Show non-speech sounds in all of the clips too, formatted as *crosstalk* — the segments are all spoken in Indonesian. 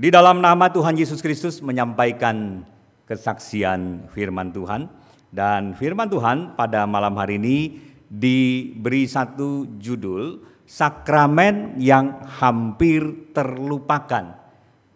Di dalam nama Tuhan Yesus Kristus menyampaikan kesaksian firman Tuhan. Dan firman Tuhan pada malam hari ini diberi satu judul, Sakramen yang hampir terlupakan.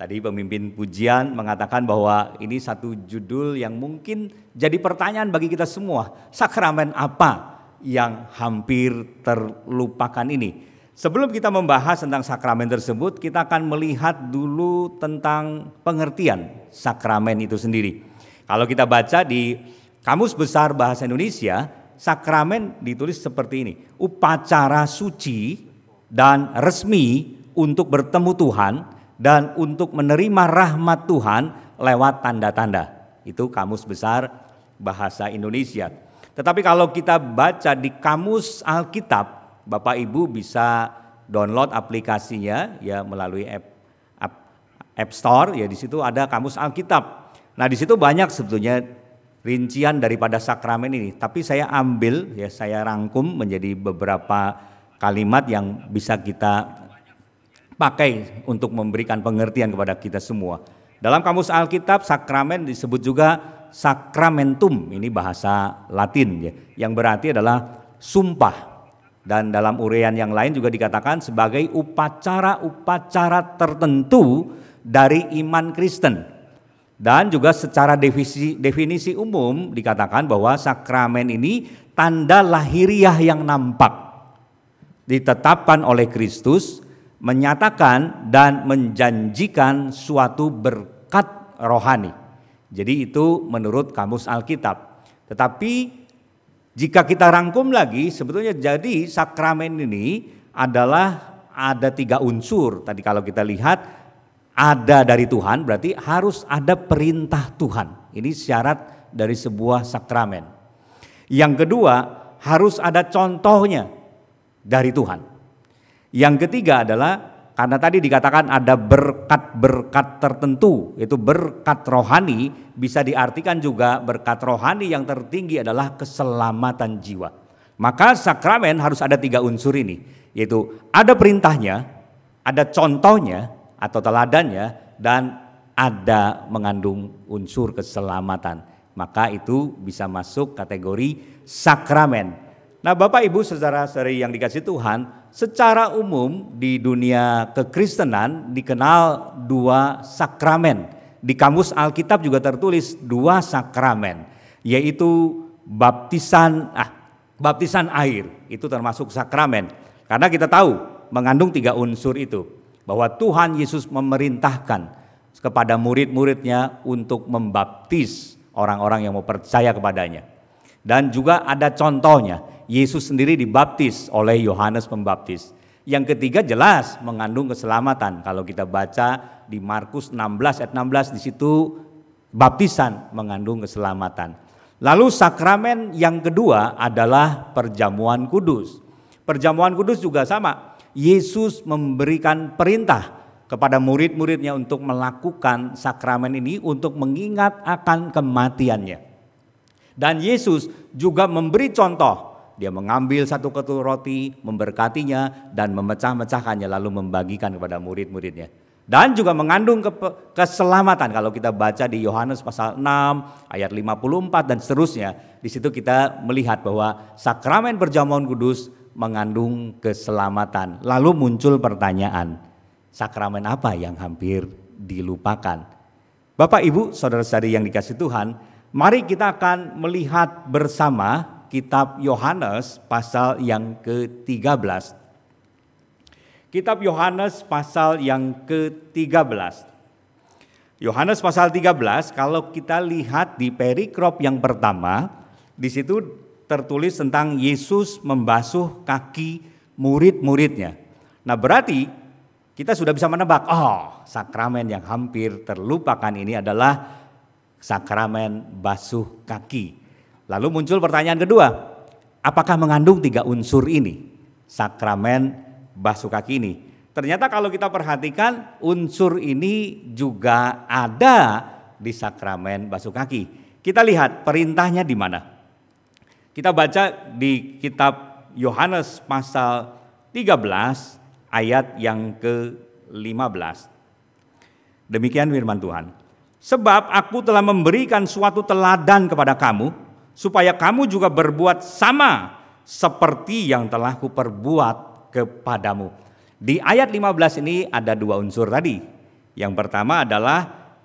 Tadi pemimpin pujian mengatakan bahwa ini satu judul yang mungkin jadi pertanyaan bagi kita semua. Sakramen apa yang hampir terlupakan ini? Sebelum kita membahas tentang sakramen tersebut, kita akan melihat dulu tentang pengertian sakramen itu sendiri. Kalau kita baca di Kamus Besar Bahasa Indonesia, sakramen ditulis seperti ini: upacara suci dan resmi untuk bertemu Tuhan dan untuk menerima rahmat Tuhan lewat tanda-tanda. Itu Kamus Besar Bahasa Indonesia. Tetapi kalau kita baca di Kamus Alkitab, Bapak Ibu bisa download aplikasinya ya melalui app app, app Store ya di situ ada kamus Alkitab. Nah, di situ banyak sebetulnya rincian daripada sakramen ini, tapi saya ambil ya saya rangkum menjadi beberapa kalimat yang bisa kita pakai untuk memberikan pengertian kepada kita semua. Dalam kamus Alkitab sakramen disebut juga sakramentum, ini bahasa Latin ya, yang berarti adalah sumpah dan dalam urean yang lain juga dikatakan sebagai upacara-upacara tertentu dari iman Kristen. Dan juga secara definisi, definisi umum dikatakan bahwa sakramen ini tanda lahiriah yang nampak. Ditetapkan oleh Kristus, menyatakan dan menjanjikan suatu berkat rohani. Jadi itu menurut kamus Alkitab. Tetapi jika kita rangkum lagi, sebetulnya jadi sakramen ini adalah ada tiga unsur. Tadi kalau kita lihat ada dari Tuhan, berarti harus ada perintah Tuhan. Ini syarat dari sebuah sakramen. Yang kedua, harus ada contohnya dari Tuhan. Yang ketiga adalah karena tadi dikatakan ada berkat-berkat tertentu, itu berkat rohani bisa diartikan juga berkat rohani yang tertinggi adalah keselamatan jiwa. Maka sakramen harus ada tiga unsur ini, yaitu ada perintahnya, ada contohnya atau teladannya, dan ada mengandung unsur keselamatan. Maka itu bisa masuk kategori sakramen. Nah, Bapak Ibu secara seri yang dikasih Tuhan, secara umum di dunia kekristenan dikenal dua sakramen. Di kamus Alkitab juga tertulis dua sakramen, yaitu baptisan ah baptisan air itu termasuk sakramen. Karena kita tahu mengandung tiga unsur itu bahwa Tuhan Yesus memerintahkan kepada murid-muridnya untuk membaptis orang-orang yang mau percaya kepadanya. Dan juga ada contohnya, Yesus sendiri dibaptis oleh Yohanes Pembaptis. Yang ketiga jelas mengandung keselamatan. Kalau kita baca di Markus 16 ayat 16 di situ baptisan mengandung keselamatan. Lalu sakramen yang kedua adalah perjamuan kudus. Perjamuan kudus juga sama. Yesus memberikan perintah kepada murid-muridnya untuk melakukan sakramen ini untuk mengingat akan kematiannya. Dan Yesus juga memberi contoh. Dia mengambil satu ketul roti, memberkatinya dan memecah-mecahkannya lalu membagikan kepada murid-muridnya. Dan juga mengandung keselamatan kalau kita baca di Yohanes pasal 6 ayat 54 dan seterusnya. Di situ kita melihat bahwa sakramen perjamuan kudus mengandung keselamatan. Lalu muncul pertanyaan, sakramen apa yang hampir dilupakan? Bapak Ibu, saudara-saudari yang dikasih Tuhan, Mari kita akan melihat bersama kitab Yohanes pasal yang ke-13. Kitab Yohanes pasal yang ke-13. Yohanes pasal 13 kalau kita lihat di perikrop yang pertama, di situ tertulis tentang Yesus membasuh kaki murid-muridnya. Nah, berarti kita sudah bisa menebak, oh, sakramen yang hampir terlupakan ini adalah sakramen basuh kaki. Lalu muncul pertanyaan kedua, apakah mengandung tiga unsur ini? Sakramen basuh kaki ini. Ternyata kalau kita perhatikan unsur ini juga ada di sakramen basuh kaki. Kita lihat perintahnya di mana. Kita baca di kitab Yohanes pasal 13 ayat yang ke-15. Demikian firman Tuhan. Sebab aku telah memberikan suatu teladan kepada kamu, supaya kamu juga berbuat sama seperti yang telah kuperbuat kepadamu. Di ayat 15 ini ada dua unsur tadi. Yang pertama adalah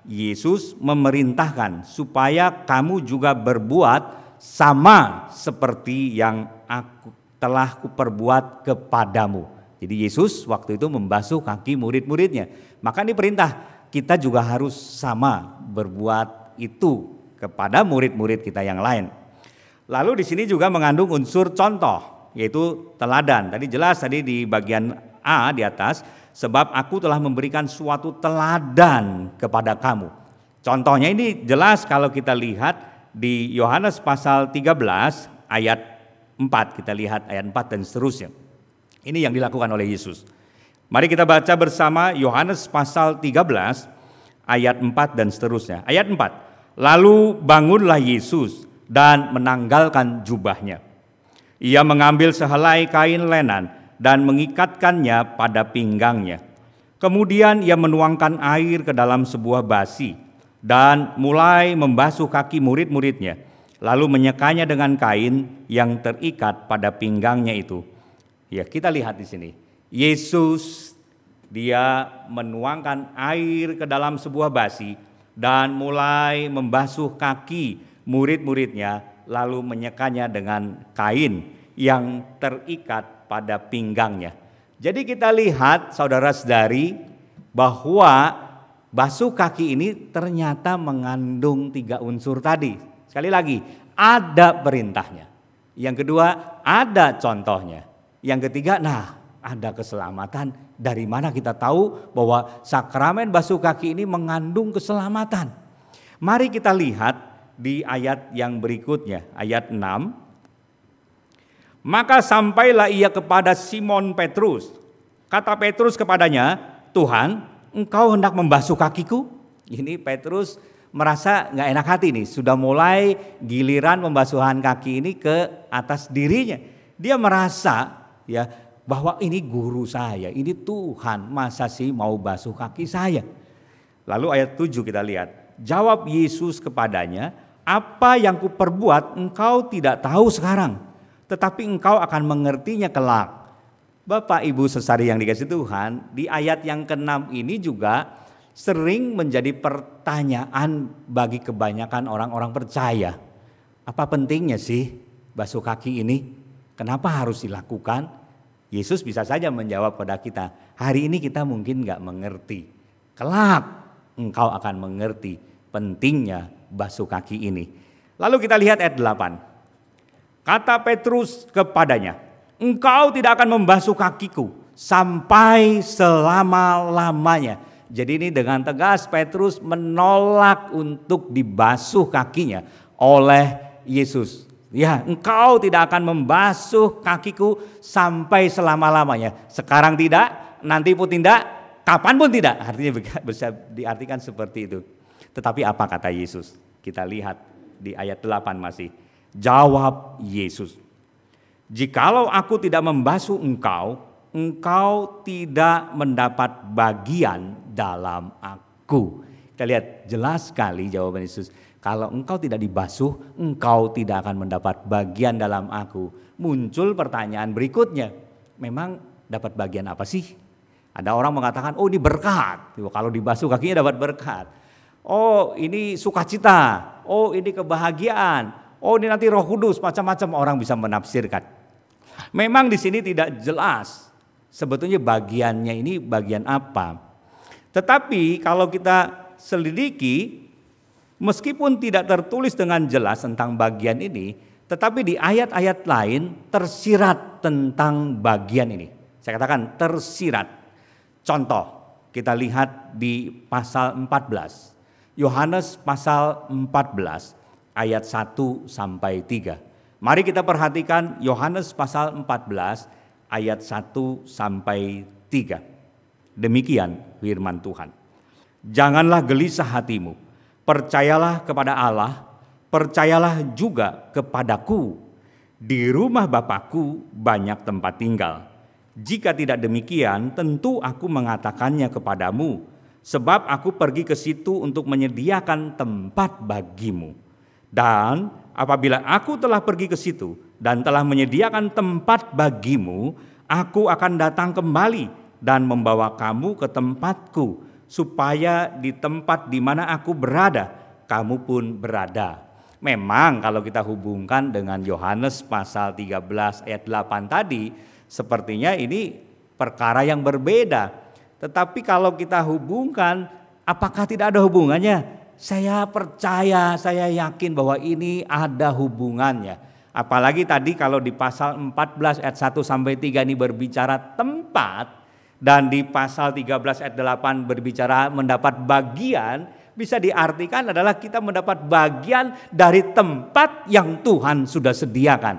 Yesus memerintahkan supaya kamu juga berbuat sama seperti yang aku telah kuperbuat kepadamu. Jadi Yesus waktu itu membasuh kaki murid-muridnya. Maka ini perintah, kita juga harus sama berbuat itu kepada murid-murid kita yang lain. Lalu di sini juga mengandung unsur contoh, yaitu teladan. Tadi jelas tadi di bagian A di atas, sebab aku telah memberikan suatu teladan kepada kamu. Contohnya ini jelas kalau kita lihat di Yohanes pasal 13 ayat 4, kita lihat ayat 4 dan seterusnya. Ini yang dilakukan oleh Yesus. Mari kita baca bersama Yohanes pasal 13 ayat 4 dan seterusnya. Ayat 4. Lalu bangunlah Yesus dan menanggalkan jubahnya. Ia mengambil sehelai kain lenan dan mengikatkannya pada pinggangnya. Kemudian ia menuangkan air ke dalam sebuah basi dan mulai membasuh kaki murid-muridnya, lalu menyekanya dengan kain yang terikat pada pinggangnya itu. Ya, kita lihat di sini Yesus dia menuangkan air ke dalam sebuah basi dan mulai membasuh kaki murid-muridnya lalu menyekanya dengan kain yang terikat pada pinggangnya. Jadi kita lihat saudara-saudari bahwa basuh kaki ini ternyata mengandung tiga unsur tadi. Sekali lagi, ada perintahnya. Yang kedua, ada contohnya. Yang ketiga, nah ada keselamatan. Dari mana kita tahu bahwa sakramen basuh kaki ini mengandung keselamatan? Mari kita lihat di ayat yang berikutnya, ayat 6. Maka sampailah ia kepada Simon Petrus. Kata Petrus kepadanya, "Tuhan, engkau hendak membasuh kakiku?" Ini Petrus merasa nggak enak hati nih, sudah mulai giliran pembasuhan kaki ini ke atas dirinya. Dia merasa ya bahwa ini guru saya, ini Tuhan, masa sih mau basuh kaki saya? Lalu ayat 7 kita lihat. Jawab Yesus kepadanya, apa yang kuperbuat engkau tidak tahu sekarang, tetapi engkau akan mengertinya kelak. Bapak Ibu sesari yang dikasih Tuhan, di ayat yang ke-6 ini juga sering menjadi pertanyaan bagi kebanyakan orang-orang percaya. Apa pentingnya sih basuh kaki ini? Kenapa harus dilakukan? Yesus bisa saja menjawab pada kita, hari ini kita mungkin nggak mengerti. Kelak engkau akan mengerti pentingnya basuh kaki ini. Lalu kita lihat ayat 8. Kata Petrus kepadanya, engkau tidak akan membasuh kakiku sampai selama-lamanya. Jadi ini dengan tegas Petrus menolak untuk dibasuh kakinya oleh Yesus. Ya, engkau tidak akan membasuh kakiku sampai selama-lamanya. Sekarang tidak, nanti pun tidak, kapan pun tidak. Artinya *laughs* bisa diartikan seperti itu. Tetapi apa kata Yesus? Kita lihat di ayat 8 masih. Jawab Yesus. Jikalau aku tidak membasuh engkau, engkau tidak mendapat bagian dalam aku. Kita lihat jelas sekali jawaban Yesus kalau engkau tidak dibasuh, engkau tidak akan mendapat bagian dalam aku. Muncul pertanyaan berikutnya, memang dapat bagian apa sih? Ada orang mengatakan, oh ini berkat. Kalau dibasuh kakinya dapat berkat. Oh ini sukacita, oh ini kebahagiaan, oh ini nanti roh kudus, macam-macam orang bisa menafsirkan. Memang di sini tidak jelas sebetulnya bagiannya ini bagian apa. Tetapi kalau kita selidiki Meskipun tidak tertulis dengan jelas tentang bagian ini, tetapi di ayat-ayat lain tersirat tentang bagian ini. Saya katakan tersirat. Contoh, kita lihat di pasal 14. Yohanes pasal 14 ayat 1 sampai 3. Mari kita perhatikan Yohanes pasal 14 ayat 1 sampai 3. Demikian firman Tuhan. Janganlah gelisah hatimu Percayalah kepada Allah, percayalah juga kepadaku. Di rumah Bapakku banyak tempat tinggal. Jika tidak demikian, tentu aku mengatakannya kepadamu, sebab aku pergi ke situ untuk menyediakan tempat bagimu. Dan apabila aku telah pergi ke situ dan telah menyediakan tempat bagimu, aku akan datang kembali dan membawa kamu ke tempatku supaya di tempat di mana aku berada, kamu pun berada. Memang kalau kita hubungkan dengan Yohanes pasal 13 ayat 8 tadi, sepertinya ini perkara yang berbeda. Tetapi kalau kita hubungkan, apakah tidak ada hubungannya? Saya percaya, saya yakin bahwa ini ada hubungannya. Apalagi tadi kalau di pasal 14 ayat 1 sampai 3 ini berbicara tempat, dan di pasal 13 ayat 8 berbicara mendapat bagian bisa diartikan adalah kita mendapat bagian dari tempat yang Tuhan sudah sediakan.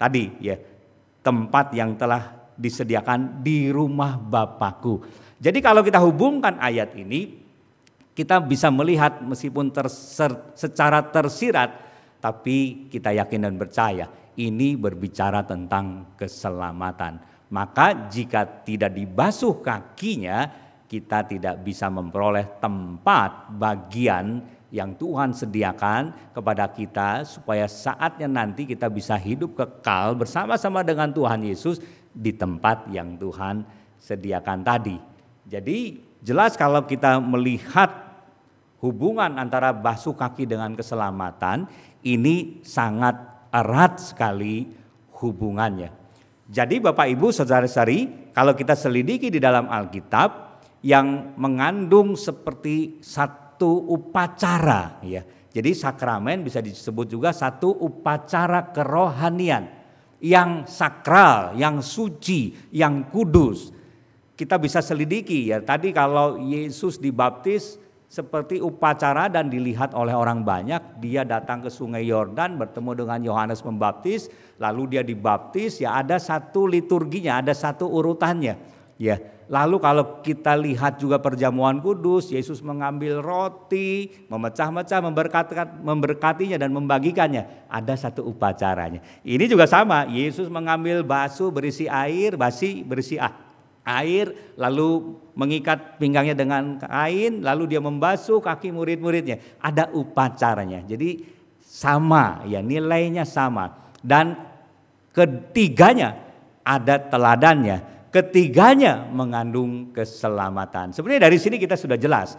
Tadi ya, tempat yang telah disediakan di rumah Bapakku. Jadi kalau kita hubungkan ayat ini, kita bisa melihat meskipun terser, secara tersirat, tapi kita yakin dan percaya ini berbicara tentang keselamatan maka jika tidak dibasuh kakinya, kita tidak bisa memperoleh tempat bagian yang Tuhan sediakan kepada kita supaya saatnya nanti kita bisa hidup kekal bersama-sama dengan Tuhan Yesus di tempat yang Tuhan sediakan tadi. Jadi jelas kalau kita melihat hubungan antara basuh kaki dengan keselamatan ini sangat erat sekali hubungannya. Jadi Bapak Ibu saudara-saudari, kalau kita selidiki di dalam Alkitab yang mengandung seperti satu upacara ya. Jadi sakramen bisa disebut juga satu upacara kerohanian yang sakral, yang suci, yang kudus. Kita bisa selidiki ya. Tadi kalau Yesus dibaptis seperti upacara dan dilihat oleh orang banyak. Dia datang ke Sungai Yordan bertemu dengan Yohanes Pembaptis, lalu dia dibaptis. Ya ada satu liturginya, ada satu urutannya. Ya, lalu kalau kita lihat juga perjamuan kudus, Yesus mengambil roti, memecah-mecah, memberkatinya dan membagikannya. Ada satu upacaranya. Ini juga sama, Yesus mengambil basu berisi air, basi berisi ah, air, lalu mengikat pinggangnya dengan kain, lalu dia membasuh kaki murid-muridnya. Ada upacaranya. Jadi sama ya nilainya sama. Dan ketiganya ada teladannya. Ketiganya mengandung keselamatan. Sebenarnya dari sini kita sudah jelas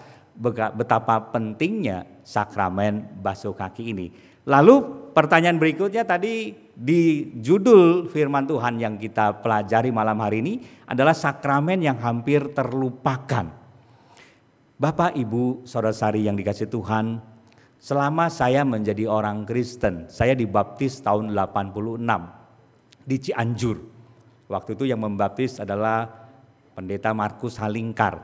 betapa pentingnya sakramen basuh kaki ini. Lalu pertanyaan berikutnya tadi di judul firman Tuhan yang kita pelajari malam hari ini adalah sakramen yang hampir terlupakan. Bapak, Ibu, saudara-saudari yang dikasih Tuhan, selama saya menjadi orang Kristen, saya dibaptis tahun 86 di Cianjur. Waktu itu yang membaptis adalah pendeta Markus Halingkar.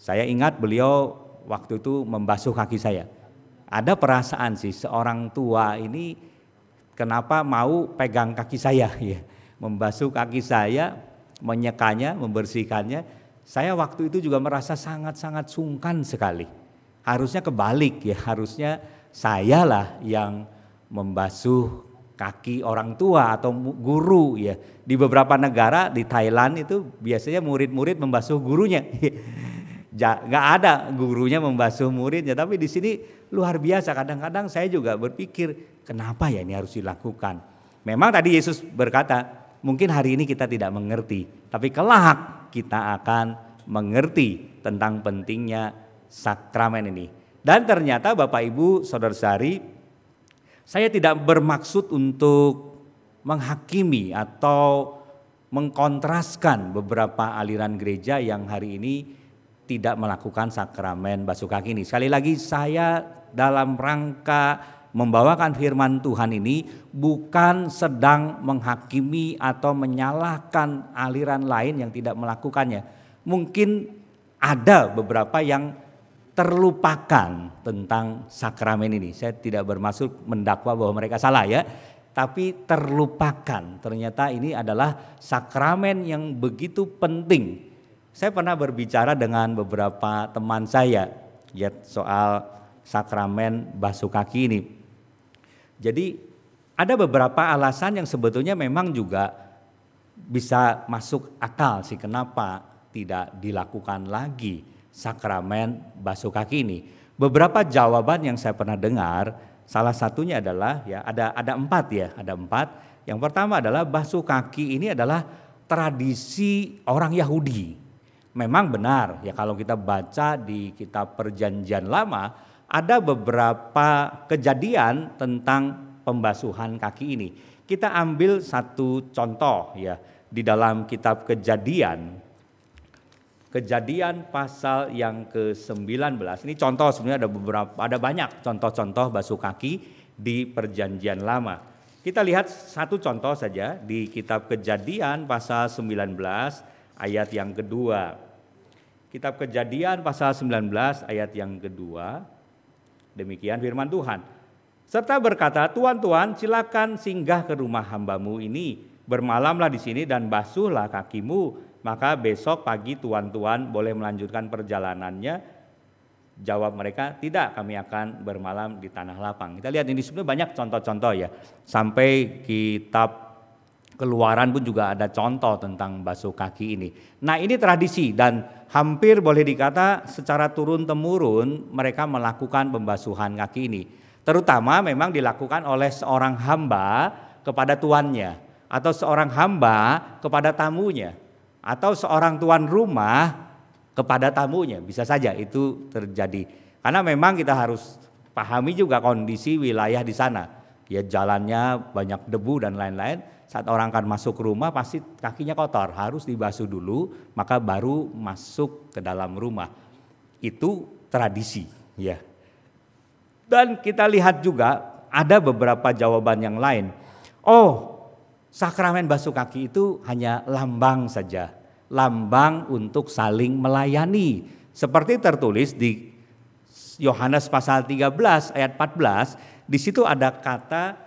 Saya ingat beliau waktu itu membasuh kaki saya. Ada perasaan sih seorang tua ini Kenapa mau pegang kaki saya *laughs* ya? Membasuh kaki saya, menyekanya, membersihkannya. Saya waktu itu juga merasa sangat-sangat sungkan sekali. Harusnya kebalik ya, harusnya sayalah yang membasuh kaki orang tua atau guru ya. Di beberapa negara di Thailand itu biasanya murid-murid membasuh gurunya. *laughs* nggak ada gurunya membasuh muridnya, tapi di sini luar biasa. Kadang-kadang saya juga berpikir Kenapa ya ini harus dilakukan? Memang tadi Yesus berkata, mungkin hari ini kita tidak mengerti, tapi kelak kita akan mengerti tentang pentingnya sakramen ini. Dan ternyata Bapak Ibu Saudara Sari, saya tidak bermaksud untuk menghakimi atau mengkontraskan beberapa aliran gereja yang hari ini tidak melakukan sakramen basuh kaki ini. Sekali lagi saya dalam rangka membawakan firman Tuhan ini bukan sedang menghakimi atau menyalahkan aliran lain yang tidak melakukannya. Mungkin ada beberapa yang terlupakan tentang sakramen ini. Saya tidak bermaksud mendakwa bahwa mereka salah ya, tapi terlupakan. Ternyata ini adalah sakramen yang begitu penting. Saya pernah berbicara dengan beberapa teman saya ya soal sakramen basuh kaki ini. Jadi ada beberapa alasan yang sebetulnya memang juga bisa masuk akal sih kenapa tidak dilakukan lagi sakramen basuh kaki ini. Beberapa jawaban yang saya pernah dengar, salah satunya adalah ya ada ada empat ya, ada empat. Yang pertama adalah basuh kaki ini adalah tradisi orang Yahudi. Memang benar ya kalau kita baca di kitab Perjanjian Lama ada beberapa kejadian tentang pembasuhan kaki ini. Kita ambil satu contoh ya di dalam kitab Kejadian. Kejadian pasal yang ke-19. Ini contoh sebenarnya ada beberapa ada banyak contoh-contoh basuh kaki di perjanjian lama. Kita lihat satu contoh saja di kitab Kejadian pasal 19 ayat yang kedua. Kitab Kejadian pasal 19 ayat yang kedua Demikian firman Tuhan. Serta berkata, Tuan-tuan silakan singgah ke rumah hambamu ini, bermalamlah di sini dan basuhlah kakimu, maka besok pagi tuan-tuan boleh melanjutkan perjalanannya. Jawab mereka, tidak kami akan bermalam di tanah lapang. Kita lihat ini sebenarnya banyak contoh-contoh ya. Sampai kitab Keluaran pun juga ada contoh tentang basuh kaki ini. Nah ini tradisi dan hampir boleh dikata secara turun-temurun mereka melakukan pembasuhan kaki ini. Terutama memang dilakukan oleh seorang hamba kepada tuannya. Atau seorang hamba kepada tamunya. Atau seorang tuan rumah kepada tamunya. Bisa saja itu terjadi. Karena memang kita harus pahami juga kondisi wilayah di sana. Ya jalannya banyak debu dan lain-lain saat orang akan masuk rumah pasti kakinya kotor, harus dibasuh dulu, maka baru masuk ke dalam rumah. Itu tradisi, ya. Dan kita lihat juga ada beberapa jawaban yang lain. Oh, sakramen basuh kaki itu hanya lambang saja, lambang untuk saling melayani. Seperti tertulis di Yohanes pasal 13 ayat 14, di situ ada kata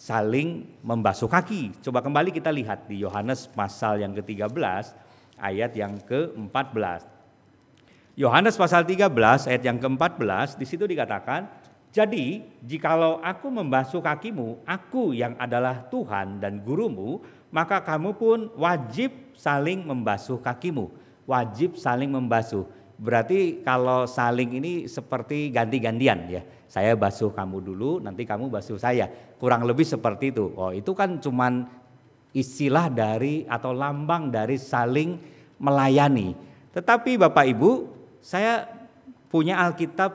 saling membasuh kaki. Coba kembali kita lihat di Yohanes pasal yang ke-13 ayat yang ke-14. Yohanes pasal 13 ayat yang ke-14 di situ dikatakan, "Jadi, jikalau aku membasuh kakimu, aku yang adalah Tuhan dan gurumu, maka kamu pun wajib saling membasuh kakimu." Wajib saling membasuh. Berarti kalau saling ini seperti ganti-gantian ya. Saya basuh kamu dulu, nanti kamu basuh saya. Kurang lebih seperti itu. Oh, itu kan cuman istilah dari atau lambang dari saling melayani. Tetapi Bapak Ibu, saya punya Alkitab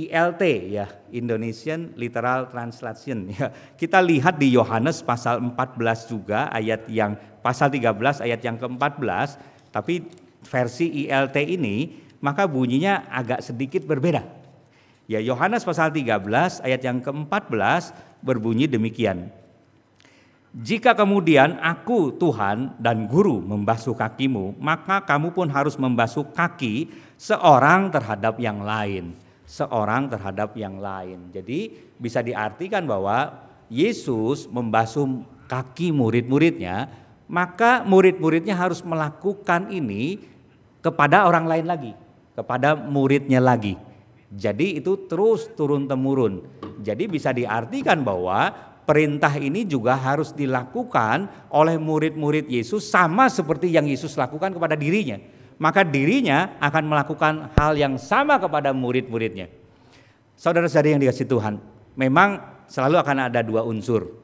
ILT ya, Indonesian Literal Translation *laughs* ya. Kita lihat di Yohanes pasal 14 juga ayat yang pasal 13 ayat yang ke-14, tapi versi ILT ini, maka bunyinya agak sedikit berbeda. Ya, Yohanes pasal 13 ayat yang ke-14 berbunyi demikian. Jika kemudian aku Tuhan dan guru membasuh kakimu, maka kamu pun harus membasuh kaki seorang terhadap yang lain, seorang terhadap yang lain. Jadi bisa diartikan bahwa Yesus membasuh kaki murid-muridnya, maka murid-muridnya harus melakukan ini kepada orang lain lagi, kepada muridnya lagi. Jadi itu terus turun temurun. Jadi bisa diartikan bahwa perintah ini juga harus dilakukan oleh murid-murid Yesus sama seperti yang Yesus lakukan kepada dirinya. Maka dirinya akan melakukan hal yang sama kepada murid-muridnya. Saudara-saudari yang dikasih Tuhan, memang selalu akan ada dua unsur.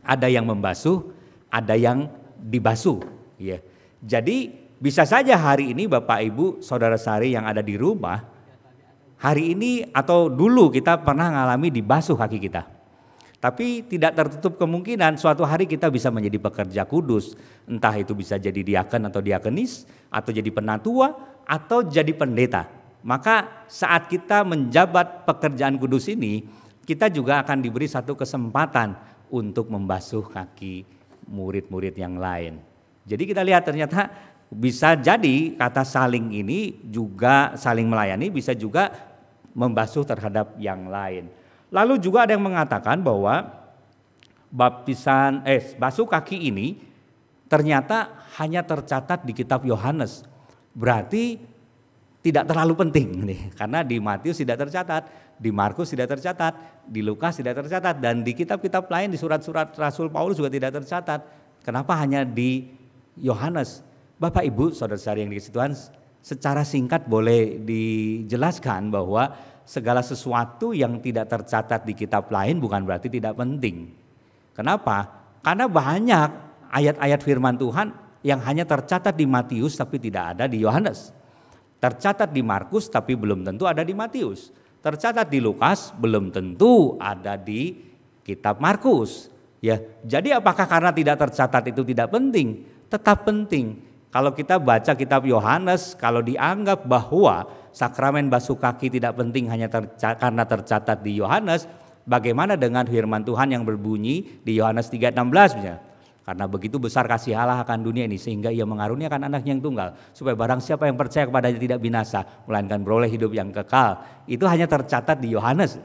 Ada yang membasuh, ada yang dibasuh, ya. Jadi bisa saja hari ini Bapak Ibu Saudara Sari yang ada di rumah, hari ini atau dulu kita pernah mengalami dibasuh kaki kita. Tapi tidak tertutup kemungkinan suatu hari kita bisa menjadi pekerja kudus. Entah itu bisa jadi diaken atau diakenis, atau jadi penatua, atau jadi pendeta. Maka saat kita menjabat pekerjaan kudus ini, kita juga akan diberi satu kesempatan untuk membasuh kaki murid-murid yang lain. Jadi kita lihat ternyata bisa jadi kata saling ini juga saling melayani bisa juga membasuh terhadap yang lain. Lalu juga ada yang mengatakan bahwa baptisan eh basuh kaki ini ternyata hanya tercatat di kitab Yohanes. Berarti tidak terlalu penting *laughs* nih karena di Matius tidak tercatat, di Markus tidak tercatat, di Lukas tidak tercatat dan di kitab-kitab lain di surat-surat Rasul Paulus juga tidak tercatat. Kenapa hanya di Yohanes? Bapak Ibu, saudara-saudari yang dikasih Tuhan, secara singkat boleh dijelaskan bahwa segala sesuatu yang tidak tercatat di kitab lain bukan berarti tidak penting. Kenapa? Karena banyak ayat-ayat firman Tuhan yang hanya tercatat di Matius tapi tidak ada di Yohanes. Tercatat di Markus tapi belum tentu ada di Matius. Tercatat di Lukas belum tentu ada di kitab Markus. Ya, jadi apakah karena tidak tercatat itu tidak penting? Tetap penting kalau kita baca kitab Yohanes, kalau dianggap bahwa sakramen basuh kaki tidak penting hanya terca karena tercatat di Yohanes, bagaimana dengan firman Tuhan yang berbunyi di Yohanes 3:16 Karena begitu besar kasih Allah akan dunia ini sehingga ia mengaruniakan anaknya yang tunggal supaya barang siapa yang percaya kepadanya tidak binasa melainkan beroleh hidup yang kekal. Itu hanya tercatat di Yohanes.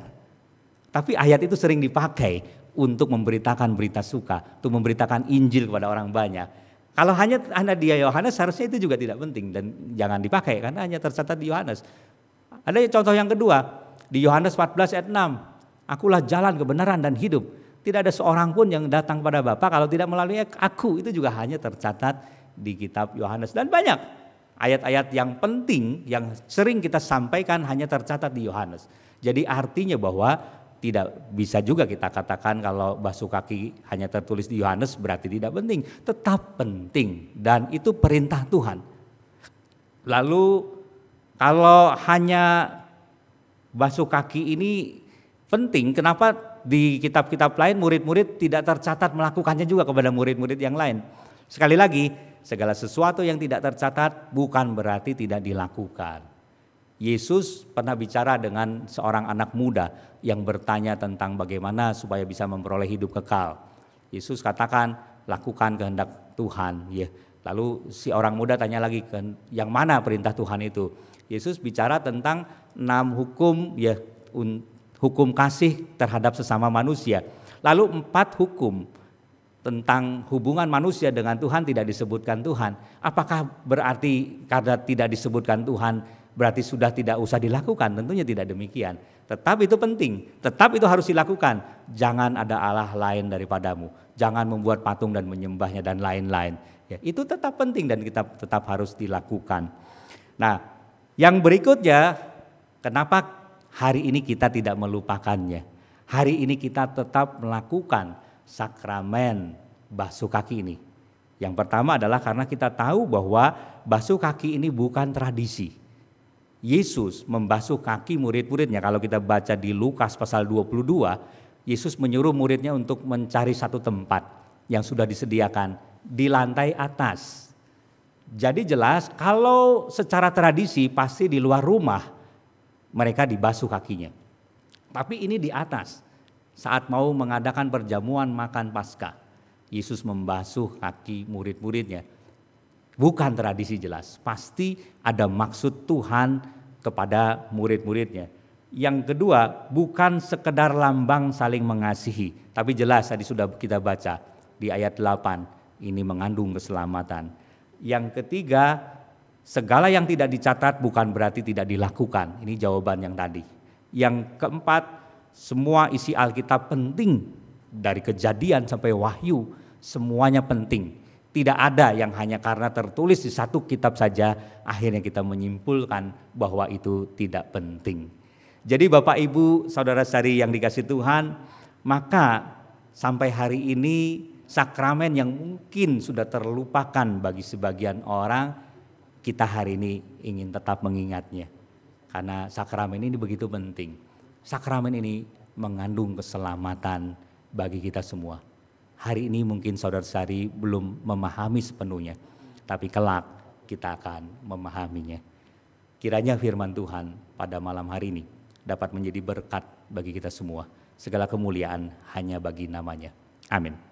Tapi ayat itu sering dipakai untuk memberitakan berita suka, untuk memberitakan Injil kepada orang banyak. Kalau hanya ada dia Yohanes seharusnya itu juga tidak penting dan jangan dipakai karena hanya tercatat di Yohanes. Ada contoh yang kedua di Yohanes 14 ayat 6. Akulah jalan kebenaran dan hidup. Tidak ada seorang pun yang datang pada Bapa kalau tidak melalui aku. Itu juga hanya tercatat di kitab Yohanes dan banyak ayat-ayat yang penting yang sering kita sampaikan hanya tercatat di Yohanes. Jadi artinya bahwa tidak bisa juga kita katakan kalau basuh kaki hanya tertulis di Yohanes berarti tidak penting. Tetap penting dan itu perintah Tuhan. Lalu kalau hanya basuh kaki ini penting, kenapa di kitab-kitab lain murid-murid tidak tercatat melakukannya juga kepada murid-murid yang lain? Sekali lagi, segala sesuatu yang tidak tercatat bukan berarti tidak dilakukan. Yesus pernah bicara dengan seorang anak muda yang bertanya tentang bagaimana supaya bisa memperoleh hidup kekal. Yesus katakan, lakukan kehendak Tuhan. Ya. Lalu si orang muda tanya lagi, yang mana perintah Tuhan itu? Yesus bicara tentang enam hukum, ya hukum kasih terhadap sesama manusia. Lalu empat hukum tentang hubungan manusia dengan Tuhan tidak disebutkan Tuhan. Apakah berarti karena tidak disebutkan Tuhan berarti sudah tidak usah dilakukan. Tentunya tidak demikian. Tetap itu penting, tetap itu harus dilakukan. Jangan ada Allah lain daripadamu. Jangan membuat patung dan menyembahnya dan lain-lain. Ya, itu tetap penting dan kita tetap harus dilakukan. Nah, yang berikutnya, kenapa hari ini kita tidak melupakannya? Hari ini kita tetap melakukan sakramen basuh kaki ini. Yang pertama adalah karena kita tahu bahwa basuh kaki ini bukan tradisi Yesus membasuh kaki murid-muridnya. Kalau kita baca di Lukas pasal 22, Yesus menyuruh muridnya untuk mencari satu tempat yang sudah disediakan di lantai atas. Jadi jelas kalau secara tradisi pasti di luar rumah mereka dibasuh kakinya. Tapi ini di atas saat mau mengadakan perjamuan makan Paskah. Yesus membasuh kaki murid-muridnya Bukan tradisi jelas, pasti ada maksud Tuhan kepada murid-muridnya. Yang kedua, bukan sekedar lambang saling mengasihi, tapi jelas tadi sudah kita baca di ayat 8, ini mengandung keselamatan. Yang ketiga, segala yang tidak dicatat bukan berarti tidak dilakukan. Ini jawaban yang tadi. Yang keempat, semua isi Alkitab penting dari kejadian sampai wahyu, semuanya penting. Tidak ada yang hanya karena tertulis di satu kitab saja akhirnya kita menyimpulkan bahwa itu tidak penting. Jadi Bapak Ibu, saudara-saudari yang dikasih Tuhan, maka sampai hari ini sakramen yang mungkin sudah terlupakan bagi sebagian orang, kita hari ini ingin tetap mengingatnya. Karena sakramen ini begitu penting. Sakramen ini mengandung keselamatan bagi kita semua hari ini mungkin saudara-saudari belum memahami sepenuhnya, tapi kelak kita akan memahaminya. Kiranya firman Tuhan pada malam hari ini dapat menjadi berkat bagi kita semua. Segala kemuliaan hanya bagi namanya. Amin.